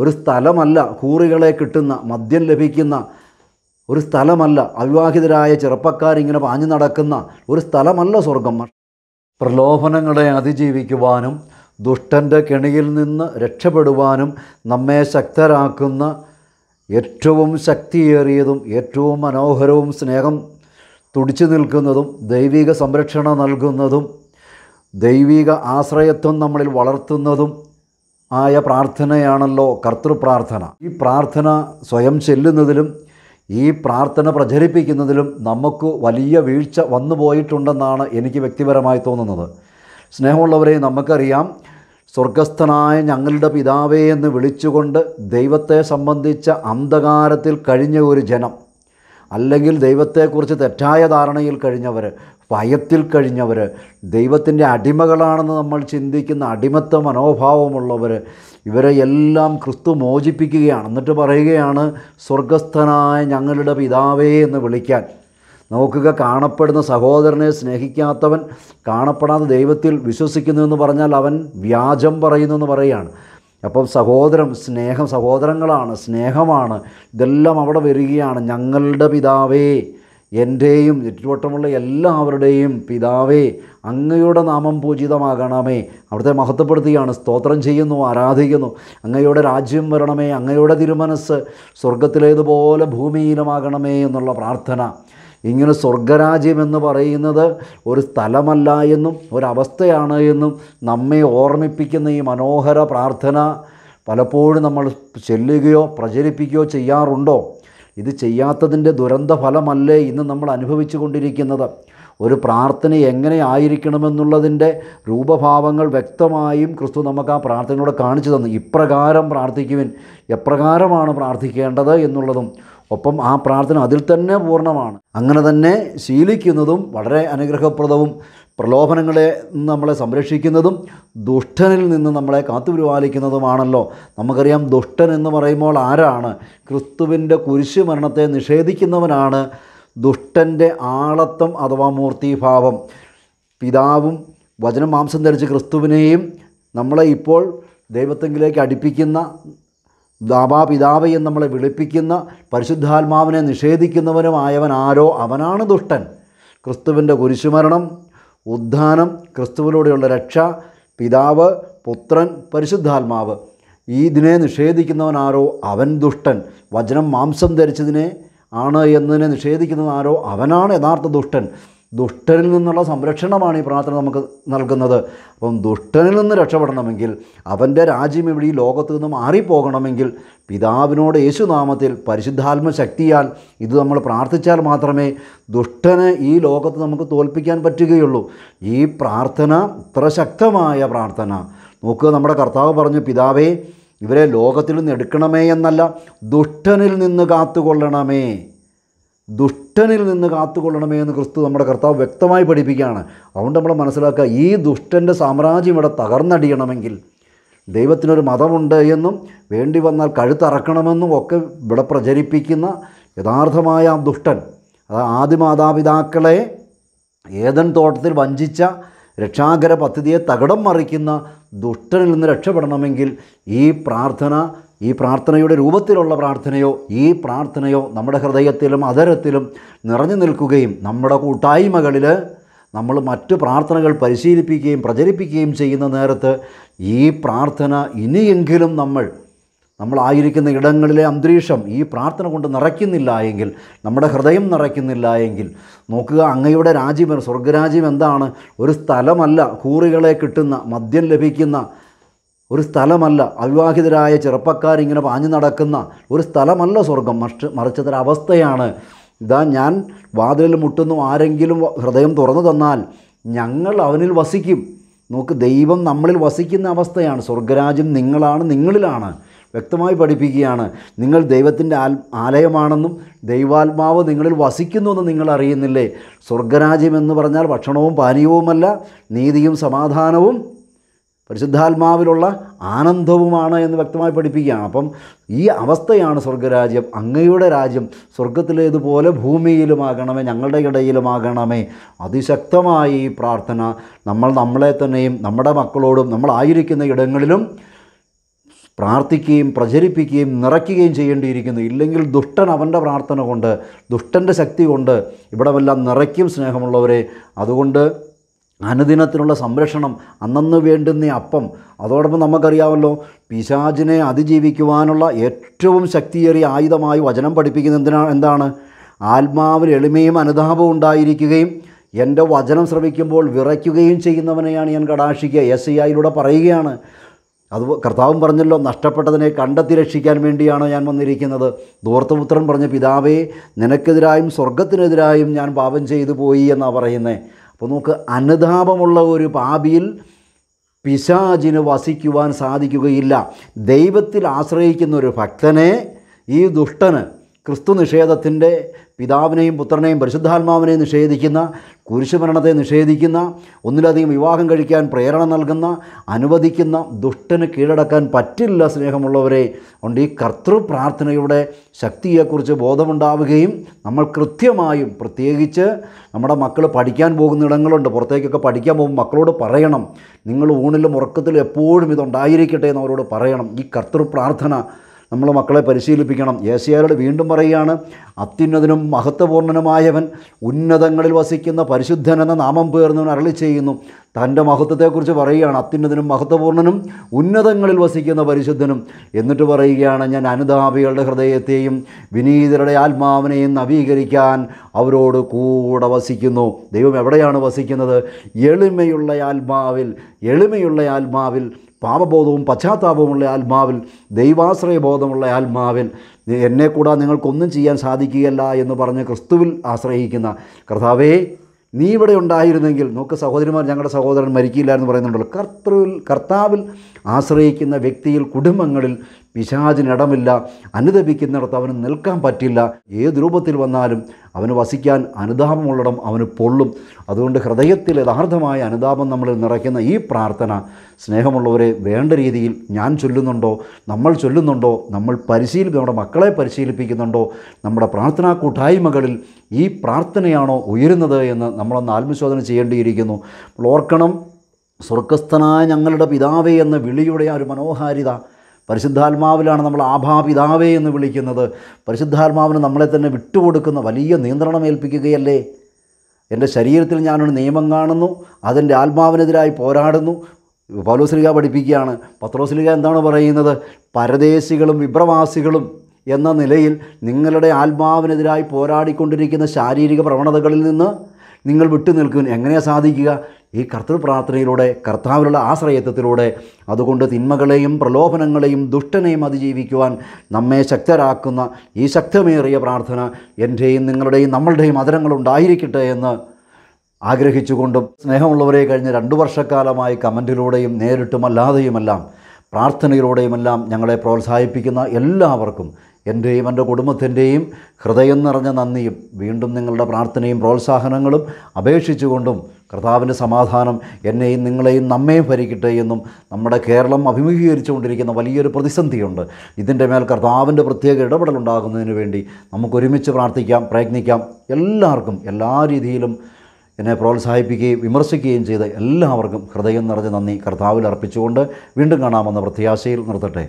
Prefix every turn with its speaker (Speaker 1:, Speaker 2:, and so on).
Speaker 1: ഒരു സ്ഥലമല്ല കൂറികളെ കിട്ടുന്ന മദ്യം ലഭിക്കുന്ന ഒരു സ്ഥലമല്ല അവിവാഹിതരായ ചെറുപ്പക്കാരിങ്ങനെ പാഞ്ഞു നടക്കുന്ന ഒരു സ്ഥലമല്ല സ്വർഗം പ്രലോഭനങ്ങളെ അതിജീവിക്കുവാനും ദുഷ്ടൻ്റെ കെണിയിൽ നിന്ന് രക്ഷപ്പെടുവാനും നമ്മെ ശക്തരാക്കുന്ന ഏറ്റവും ശക്തിയേറിയതും ഏറ്റവും മനോഹരവും സ്നേഹം തുടിച്ചു നിൽക്കുന്നതും ദൈവിക സംരക്ഷണം നൽകുന്നതും ദൈവിക ആശ്രയത്വം നമ്മളിൽ വളർത്തുന്നതും ആയ പ്രാർത്ഥനയാണല്ലോ കർത്തൃപ്രാർത്ഥന ഈ പ്രാർത്ഥന സ്വയം ചെല്ലുന്നതിലും ഈ പ്രാർത്ഥന പ്രചരിപ്പിക്കുന്നതിലും നമുക്ക് വലിയ വീഴ്ച വന്നു പോയിട്ടുണ്ടെന്നാണ് എനിക്ക് വ്യക്തിപരമായി തോന്നുന്നത് സ്നേഹമുള്ളവരെ നമുക്കറിയാം സ്വർഗസ്ഥനായ ഞങ്ങളുടെ പിതാവേ എന്ന് വിളിച്ചുകൊണ്ട് ദൈവത്തെ സംബന്ധിച്ച അന്ധകാരത്തിൽ കഴിഞ്ഞ ഒരു ജനം അല്ലെങ്കിൽ ദൈവത്തെക്കുറിച്ച് തെറ്റായ ധാരണയിൽ കഴിഞ്ഞവർ ഭയത്തിൽ കഴിഞ്ഞവർ ദൈവത്തിൻ്റെ അടിമകളാണെന്ന് നമ്മൾ ചിന്തിക്കുന്ന അടിമത്ത മനോഭാവമുള്ളവർ ഇവരെ എല്ലാം ക്രിസ്തു മോചിപ്പിക്കുകയാണ് എന്നിട്ട് പറയുകയാണ് സ്വർഗസ്ഥനായ ഞങ്ങളുടെ പിതാവേ എന്ന് വിളിക്കാൻ നോക്കുക കാണപ്പെടുന്ന സഹോദരനെ സ്നേഹിക്കാത്തവൻ കാണപ്പെടാത്ത ദൈവത്തിൽ വിശ്വസിക്കുന്നു എന്ന് പറഞ്ഞാൽ അവൻ വ്യാജം പറയുന്നു എന്ന് പറയുകയാണ് അപ്പം സഹോദരം സ്നേഹം സഹോദരങ്ങളാണ് സ്നേഹമാണ് ഇതെല്ലാം അവിടെ വരികയാണ് ഞങ്ങളുടെ പിതാവേ എൻ്റെയും ചുറ്റുവട്ടമുള്ള എല്ലാവരുടെയും പിതാവേ അങ്ങയുടെ നാമം പൂജിതമാകണമേ അവിടുത്തെ മഹത്വപ്പെടുത്തുകയാണ് സ്തോത്രം ചെയ്യുന്നു ആരാധിക്കുന്നു അങ്ങയുടെ രാജ്യം വരണമേ അങ്ങയുടെ തിരുമനസ് സ്വർഗത്തിലേതുപോലെ ഭൂമിയിലുമാകണമേ എന്നുള്ള പ്രാർത്ഥന ഇങ്ങനെ സ്വർഗരാജ്യം എന്ന് പറയുന്നത് ഒരു സ്ഥലമല്ല എന്നും ഒരവസ്ഥയാണ് എന്നും നമ്മെ ഓർമ്മിപ്പിക്കുന്ന ഈ മനോഹര പ്രാർത്ഥന പലപ്പോഴും നമ്മൾ ചെല്ലുകയോ പ്രചരിപ്പിക്കുകയോ ചെയ്യാറുണ്ടോ ഇത് ചെയ്യാത്തതിൻ്റെ ദുരന്ത ഫലമല്ലേ ഇന്ന് നമ്മൾ അനുഭവിച്ചു കൊണ്ടിരിക്കുന്നത് ഒരു പ്രാർത്ഥന എങ്ങനെ ആയിരിക്കണമെന്നുള്ളതിൻ്റെ രൂപഭാവങ്ങൾ വ്യക്തമായും ക്രിസ്തു നമുക്ക് ആ പ്രാർത്ഥനയോടെ കാണിച്ചു തന്നു ഇപ്രകാരം പ്രാർത്ഥിക്കുവിൻ എപ്രകാരമാണ് പ്രാർത്ഥിക്കേണ്ടത് എന്നുള്ളതും ഒപ്പം ആ പ്രാർത്ഥന അതിൽ തന്നെ പൂർണ്ണമാണ് അങ്ങനെ തന്നെ ശീലിക്കുന്നതും വളരെ അനുഗ്രഹപ്രദവും പ്രലോഭനങ്ങളെ നമ്മളെ സംരക്ഷിക്കുന്നതും ദുഷ്ടനിൽ നിന്ന് നമ്മളെ കാത്തുപരിപാലിക്കുന്നതുമാണല്ലോ നമുക്കറിയാം ദുഷ്ടൻ എന്ന് പറയുമ്പോൾ ആരാണ് ക്രിസ്തുവിൻ്റെ കുരിശു മരണത്തെ നിഷേധിക്കുന്നവനാണ് ദുഷ്ടൻ്റെ ആളത്വം അഥവാ മൂർത്തിഭാവം പിതാവും വചനം മാംസം ധരിച്ച് ക്രിസ്തുവിനെയും നമ്മളെ ഇപ്പോൾ ദൈവത്തെങ്കിലേക്ക് അടുപ്പിക്കുന്ന ദാബാ എന്ന് നമ്മളെ വിളിപ്പിക്കുന്ന പരിശുദ്ധാത്മാവിനെ നിഷേധിക്കുന്നവനുമായവൻ ആരോ അവനാണ് ദുഷ്ടൻ ക്രിസ്തുവിൻ്റെ കുരിശുമരണം ഉദ്ധാനം ക്രിസ്തുവിലൂടെയുള്ള രക്ഷ പിതാവ് പുത്രൻ പരിശുദ്ധാത്മാവ് ഈ ഇതിനെ നിഷേധിക്കുന്നവനാരോ അവൻ ദുഷ്ടൻ വചനം മാംസം ധരിച്ചതിനെ ആണ് എന്നതിനെ നിഷേധിക്കുന്നതാരോ അവനാണ് യഥാർത്ഥ ദുഷ്ടൻ ദുഷ്ടനിൽ നിന്നുള്ള സംരക്ഷണമാണ് ഈ പ്രാർത്ഥന നമുക്ക് നൽകുന്നത് അപ്പം ദുഷ്ടനിൽ നിന്ന് രക്ഷപ്പെടണമെങ്കിൽ അവൻ്റെ രാജ്യം ഇവിടെ ഈ ലോകത്ത് നിന്ന് മാറിപ്പോകണമെങ്കിൽ പിതാവിനോട് യേശുനാമത്തിൽ പരിശുദ്ധാത്മ ശക്തിയാൽ ഇത് നമ്മൾ പ്രാർത്ഥിച്ചാൽ മാത്രമേ ദുഷ്ടനെ ഈ ലോകത്ത് നമുക്ക് തോൽപ്പിക്കാൻ പറ്റുകയുള്ളൂ ഈ പ്രാർത്ഥന ഇത്ര ശക്തമായ പ്രാർത്ഥന നോക്കുക നമ്മുടെ കർത്താവ് പറഞ്ഞു പിതാവേ ഇവരെ ലോകത്തിൽ നിന്ന് എടുക്കണമേ എന്നല്ല ദുഷ്ടനിൽ നിന്ന് കാത്തുകൊള്ളണമേ ദുഷ്ടനിൽ നിന്ന് കാത്തുകൊള്ളണമേ എന്ന് ക്രിസ്തു നമ്മുടെ കർത്താവ് വ്യക്തമായി പഠിപ്പിക്കുകയാണ് അതുകൊണ്ട് നമ്മൾ മനസ്സിലാക്കുക ഈ ദുഷ്ടൻ്റെ സാമ്രാജ്യം ഇവിടെ തകർന്നടിയണമെങ്കിൽ ദൈവത്തിനൊരു മതമുണ്ട് എന്നും വേണ്ടി വന്നാൽ കഴുത്തറക്കണമെന്നും ഒക്കെ ഇവിടെ പ്രചരിപ്പിക്കുന്ന യഥാർത്ഥമായ ആ ദുഷ്ടൻ അത് ആദ്യ മാതാപിതാക്കളെ ഏതൻ തോട്ടത്തിൽ വഞ്ചിച്ച രക്ഷാകര പദ്ധതിയെ തകടം മറിക്കുന്ന ദുഷ്ടനിൽ നിന്ന് രക്ഷപ്പെടണമെങ്കിൽ ഈ പ്രാർത്ഥന ഈ പ്രാർത്ഥനയുടെ രൂപത്തിലുള്ള പ്രാർത്ഥനയോ ഈ പ്രാർത്ഥനയോ നമ്മുടെ ഹൃദയത്തിലും അതരത്തിലും നിറഞ്ഞു നിൽക്കുകയും നമ്മുടെ കൂട്ടായ്മകളിൽ നമ്മൾ മറ്റ് പ്രാർത്ഥനകൾ പരിശീലിപ്പിക്കുകയും പ്രചരിപ്പിക്കുകയും ചെയ്യുന്ന നേരത്ത് ഈ പ്രാർത്ഥന ഇനിയെങ്കിലും നമ്മൾ നമ്മളായിരിക്കുന്ന ഇടങ്ങളിലെ അന്തരീക്ഷം ഈ പ്രാർത്ഥന കൊണ്ട് നിറയ്ക്കുന്നില്ല എങ്കിൽ നമ്മുടെ ഹൃദയം നിറയ്ക്കുന്നില്ല എങ്കിൽ നോക്കുക അങ്ങയുടെ രാജ്യം സ്വർഗരാജ്യം എന്താണ് ഒരു സ്ഥലമല്ല കൂറികളെ കിട്ടുന്ന മദ്യം ലഭിക്കുന്ന ഒരു സ്ഥലമല്ല അവിവാഹിതരായ ചെറുപ്പക്കാരിങ്ങനെ പാഞ്ഞു നടക്കുന്ന ഒരു സ്ഥലമല്ല സ്വർഗം മറിച്ച് മറിച്ചതൊരവസ്ഥയാണ് അവസ്ഥയാണ് ഇതാ ഞാൻ വാതിലിൽ മുട്ടുന്നു ആരെങ്കിലും ഹൃദയം തുറന്നു തന്നാൽ ഞങ്ങൾ അവനിൽ വസിക്കും നോക്ക് ദൈവം നമ്മളിൽ വസിക്കുന്ന അവസ്ഥയാണ് സ്വർഗരാജ്യം നിങ്ങളാണ് നിങ്ങളിലാണ് വ്യക്തമായി പഠിപ്പിക്കുകയാണ് നിങ്ങൾ ദൈവത്തിൻ്റെ ആൽ ആലയമാണെന്നും ദൈവാത്മാവ് നിങ്ങളിൽ വസിക്കുന്നുവെന്ന് നിങ്ങൾ അറിയുന്നില്ലേ സ്വർഗരാജ്യം എന്ന് പറഞ്ഞാൽ ഭക്ഷണവും പാനീയവുമല്ല നീതിയും സമാധാനവും പരിശുദ്ധാത്മാവിലുള്ള ആനന്ദവുമാണ് എന്ന് വ്യക്തമായി പഠിപ്പിക്കുകയാണ് അപ്പം ഈ അവസ്ഥയാണ് സ്വർഗരാജ്യം അങ്ങയുടെ രാജ്യം സ്വർഗത്തിലേതുപോലെ ഭൂമിയിലുമാകണമേ ഞങ്ങളുടെ ഇടയിലുമാകണമേ അതിശക്തമായി ഈ പ്രാർത്ഥന നമ്മൾ നമ്മളെ തന്നെയും നമ്മുടെ മക്കളോടും നമ്മളായിരിക്കുന്ന ഇടങ്ങളിലും പ്രാർത്ഥിക്കുകയും പ്രചരിപ്പിക്കുകയും നിറയ്ക്കുകയും ചെയ്യേണ്ടിയിരിക്കുന്നു ഇല്ലെങ്കിൽ ദുഷ്ടൻ അവൻ്റെ പ്രാർത്ഥന കൊണ്ട് ദുഷ്ടൻ്റെ ശക്തി കൊണ്ട് ഇവിടമെല്ലാം നിറയ്ക്കും സ്നേഹമുള്ളവരെ അതുകൊണ്ട് അനുദിനത്തിനുള്ള സംരക്ഷണം അന്നന്ന് വേണ്ടുന്ന അപ്പം അതോടൊപ്പം നമുക്കറിയാമല്ലോ പിശാചിനെ അതിജീവിക്കുവാനുള്ള ഏറ്റവും ശക്തിയേറിയ ആയുധമായി വചനം പഠിപ്പിക്കുന്ന എന്തിനാ എന്താണ് ആത്മാവിൽ എളിമയും അനുതാപവും ഉണ്ടായിരിക്കുകയും എൻ്റെ വചനം ശ്രവിക്കുമ്പോൾ വിറയ്ക്കുകയും ചെയ്യുന്നവനെയാണ് ഞാൻ കടാക്ഷിക്കുക എസ് ഐയിലൂടെ പറയുകയാണ് അത് കർത്താവും പറഞ്ഞല്ലോ നഷ്ടപ്പെട്ടതിനെ കണ്ടെത്തി രക്ഷിക്കാൻ വേണ്ടിയാണ് ഞാൻ വന്നിരിക്കുന്നത് ദൂർത്തപുത്രൻ പറഞ്ഞ പിതാവേ നിനക്കെതിരായും സ്വർഗത്തിനെതിരായും ഞാൻ പാപം ചെയ്തു പോയി എന്നാണ് പറയുന്നത് അപ്പോൾ നമുക്ക് അനുതാപമുള്ള ഒരു പാപിയിൽ പിശാചിന് വസിക്കുവാൻ സാധിക്കുകയില്ല ദൈവത്തിൽ ആശ്രയിക്കുന്ന ഒരു ഭക്തനെ ഈ ദുഷ്ടന് ക്രിസ്തു നിഷേധത്തിൻ്റെ പിതാവിനെയും പുത്രനെയും പരിശുദ്ധാത്മാവിനെയും നിഷേധിക്കുന്ന കുരിശുമരണത്തെ നിഷേധിക്കുന്ന ഒന്നിലധികം വിവാഹം കഴിക്കാൻ പ്രേരണ നൽകുന്ന അനുവദിക്കുന്ന ദുഷ്ടന് കീഴടക്കാൻ പറ്റില്ല സ്നേഹമുള്ളവരെ ഉണ്ട് ഈ കർത്തൃ പ്രാർത്ഥനയുടെ ശക്തിയെക്കുറിച്ച് ബോധമുണ്ടാവുകയും നമ്മൾ കൃത്യമായും പ്രത്യേകിച്ച് നമ്മുടെ മക്കൾ പഠിക്കാൻ പോകുന്ന ഇടങ്ങളുണ്ട് പുറത്തേക്കൊക്കെ പഠിക്കാൻ പോകുമ്പോൾ മക്കളോട് പറയണം നിങ്ങൾ ഊണിലും ഉറക്കത്തിലും എപ്പോഴും ഇതുണ്ടായിരിക്കട്ടെ എന്ന് അവരോട് പറയണം ഈ കർത്തൃ പ്രാർത്ഥന നമ്മൾ മക്കളെ പരിശീലിപ്പിക്കണം യേശയാരോട് വീണ്ടും പറയുകയാണ് അത്യുന്നതനും മഹത്വപൂർണനുമായവൻ ഉന്നതങ്ങളിൽ വസിക്കുന്ന പരിശുദ്ധൻ എന്ന നാമം പേർന്നവൻ അരളി ചെയ്യുന്നു തൻ്റെ മഹത്വത്തെക്കുറിച്ച് പറയുകയാണ് അത്യുന്നതനും മഹത്വപൂർണനും ഉന്നതങ്ങളിൽ വസിക്കുന്ന പരിശുദ്ധനും എന്നിട്ട് പറയുകയാണ് ഞാൻ അനുതാപികളുടെ ഹൃദയത്തെയും വിനീതരുടെ ആത്മാവിനെയും നവീകരിക്കാൻ അവരോട് കൂടെ വസിക്കുന്നു ദൈവം എവിടെയാണ് വസിക്കുന്നത് എളിമയുള്ള ആത്മാവിൽ എളിമയുള്ള ആത്മാവിൽ പാപബോധവും പശ്ചാത്താപവുമുള്ള ആത്മാവിൽ ദൈവാശ്രയബോധമുള്ള ആത്മാവിൽ എന്നെ കൂടാതെ നിങ്ങൾക്കൊന്നും ചെയ്യാൻ സാധിക്കുകയല്ല എന്ന് പറഞ്ഞ് ക്രിസ്തുവിൽ ആശ്രയിക്കുന്ന കർത്താവേ നീ ഇവിടെ ഉണ്ടായിരുന്നെങ്കിൽ നോക്ക് സഹോദരിമാർ ഞങ്ങളുടെ സഹോദരൻ മരിക്കില്ല എന്ന് പറയുന്നുണ്ടല്ലോ കർത്തൃവിൽ കർത്താവിൽ ആശ്രയിക്കുന്ന വ്യക്തിയിൽ കുടുംബങ്ങളിൽ പിശാചിനിടമില്ല അനുദപിക്കുന്നിടത്ത് അവന് നിൽക്കാൻ പറ്റില്ല ഏത് രൂപത്തിൽ വന്നാലും അവന് വസിക്കാൻ അനുതാപമുള്ളിടം അവന് പൊള്ളും അതുകൊണ്ട് ഹൃദയത്തിൽ യഥാർത്ഥമായ അനുതാപം നമ്മളിൽ നിറയ്ക്കുന്ന ഈ പ്രാർത്ഥന സ്നേഹമുള്ളവരെ വേണ്ട രീതിയിൽ ഞാൻ ചൊല്ലുന്നുണ്ടോ നമ്മൾ ചൊല്ലുന്നുണ്ടോ നമ്മൾ പരിശീലി നമ്മുടെ മക്കളെ പരിശീലിപ്പിക്കുന്നുണ്ടോ നമ്മുടെ പ്രാർത്ഥനാ കൂട്ടായ്മകളിൽ ഈ പ്രാർത്ഥനയാണോ ഉയരുന്നത് എന്ന് നമ്മളൊന്ന് ആത്മശോധന ചെയ്യേണ്ടിയിരിക്കുന്നു ഓർക്കണം സ്വർഗസ്ഥനായ ഞങ്ങളുടെ പിതാവേ എന്ന വിളിയുടെ ആ ഒരു മനോഹാരിത പരിശുദ്ധാത്മാവിലാണ് നമ്മൾ ആഭാ പിതാവേ എന്ന് വിളിക്കുന്നത് പരിശുദ്ധാത്മാവിന് നമ്മളെ തന്നെ വിട്ടുകൊടുക്കുന്ന വലിയ നിയന്ത്രണം ഏൽപ്പിക്കുകയല്ലേ എൻ്റെ ശരീരത്തിൽ ഞാനൊരു നിയമം കാണുന്നു അതെൻ്റെ ആത്മാവിനെതിരായി പോരാടുന്നു പൗലോസ്ലിക പഠിപ്പിക്കുകയാണ് പത്രോസ്ലിക എന്താണ് പറയുന്നത് പരദേശികളും വിപ്രവാസികളും എന്ന നിലയിൽ നിങ്ങളുടെ ആത്മാവിനെതിരായി പോരാടിക്കൊണ്ടിരിക്കുന്ന ശാരീരിക പ്രവണതകളിൽ നിന്ന് നിങ്ങൾ വിട്ടു നിൽക്കുവാൻ എങ്ങനെയാണ് സാധിക്കുക ഈ കർത്തൃ പ്രാർത്ഥനയിലൂടെ കർത്താവിലുള്ള ആശ്രയത്വത്തിലൂടെ അതുകൊണ്ട് തിന്മകളെയും പ്രലോഭനങ്ങളെയും ദുഷ്ടനെയും അതിജീവിക്കുവാൻ നമ്മെ ശക്തരാക്കുന്ന ഈ ശക്തമേറിയ പ്രാർത്ഥന എൻ്റെയും നിങ്ങളുടെയും നമ്മളുടെയും ഉണ്ടായിരിക്കട്ടെ എന്ന് ആഗ്രഹിച്ചുകൊണ്ടും സ്നേഹമുള്ളവരെ കഴിഞ്ഞ രണ്ടു വർഷക്കാലമായി കമൻറ്റിലൂടെയും നേരിട്ടുമല്ലാതെയുമെല്ലാം പ്രാർത്ഥനയിലൂടെയുമെല്ലാം ഞങ്ങളെ പ്രോത്സാഹിപ്പിക്കുന്ന എല്ലാവർക്കും എൻ്റെയും എൻ്റെ കുടുംബത്തിൻ്റെയും ഹൃദയം നിറഞ്ഞ നന്ദിയും വീണ്ടും നിങ്ങളുടെ പ്രാർത്ഥനയും പ്രോത്സാഹനങ്ങളും അപേക്ഷിച്ചുകൊണ്ടും കർത്താവിൻ്റെ സമാധാനം എന്നെയും നിങ്ങളെയും നമ്മയും ഭരിക്കട്ടെ എന്നും നമ്മുടെ കേരളം അഭിമുഖീകരിച്ചുകൊണ്ടിരിക്കുന്ന വലിയൊരു പ്രതിസന്ധിയുണ്ട് ഇതിൻ്റെ മേൽ കർത്താവിൻ്റെ പ്രത്യേക ഇടപെടലുണ്ടാകുന്നതിന് വേണ്ടി നമുക്കൊരുമിച്ച് പ്രാർത്ഥിക്കാം പ്രയത്നിക്കാം എല്ലാവർക്കും എല്ലാ രീതിയിലും എന്നെ പ്രോത്സാഹിപ്പിക്കുകയും വിമർശിക്കുകയും ചെയ്ത എല്ലാവർക്കും ഹൃദയം നിറഞ്ഞ നന്ദി കർത്താവിൽ അർപ്പിച്ചുകൊണ്ട് വീണ്ടും കാണാമെന്ന പ്രത്യാശയിൽ നിർത്തട്ടെ